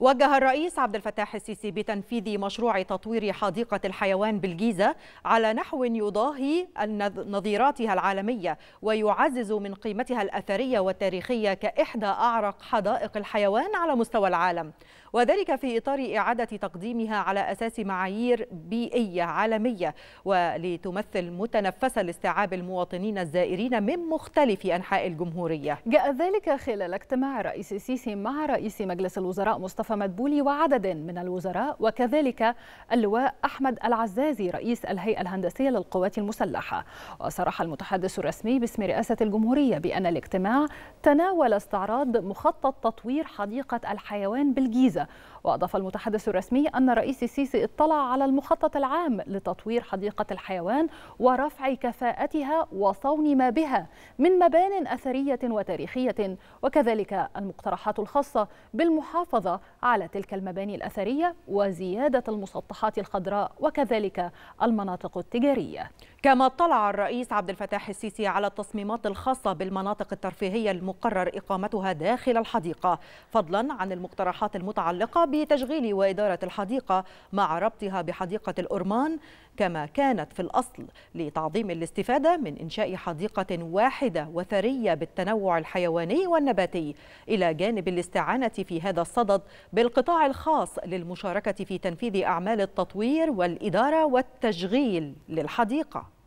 وجه الرئيس عبد الفتاح السيسي بتنفيذ مشروع تطوير حديقة الحيوان بالجيزة على نحو يضاهي نظيراتها العالمية ويعزز من قيمتها الأثرية والتاريخية كإحدى أعرق حدائق الحيوان على مستوى العالم وذلك في إطار إعادة تقديمها على أساس معايير بيئية عالمية ولتمثل متنفسة لاستيعاب المواطنين الزائرين من مختلف أنحاء الجمهورية جاء ذلك خلال اجتماع الرئيس السيسي مع رئيس مجلس الوزراء مصطفى مدبولي وعدد من الوزراء وكذلك اللواء أحمد العزازي رئيس الهيئة الهندسية للقوات المسلحة وصرح المتحدث الرسمي باسم رئاسة الجمهورية بأن الاجتماع تناول استعراض مخطط تطوير حديقة الحيوان بالجيزة وأضاف المتحدث الرسمي أن الرئيس السيسي اطلع على المخطط العام لتطوير حديقة الحيوان ورفع كفاءتها وصون ما بها من مبان أثرية وتاريخية وكذلك المقترحات الخاصة بالمحافظة على تلك المباني الأثرية وزيادة المسطحات الخضراء وكذلك المناطق التجارية كما اطلع الرئيس عبد الفتاح السيسي على التصميمات الخاصة بالمناطق الترفيهية المقرر إقامتها داخل الحديقة فضلا عن المقترحات المتعلقة بتشغيل وإدارة الحديقة مع ربطها بحديقة الأرمان كما كانت في الأصل لتعظيم الاستفادة من إنشاء حديقة واحدة وثرية بالتنوع الحيواني والنباتي إلى جانب الاستعانة في هذا الصدد بالقطاع الخاص للمشاركة في تنفيذ أعمال التطوير والإدارة والتشغيل للحديقة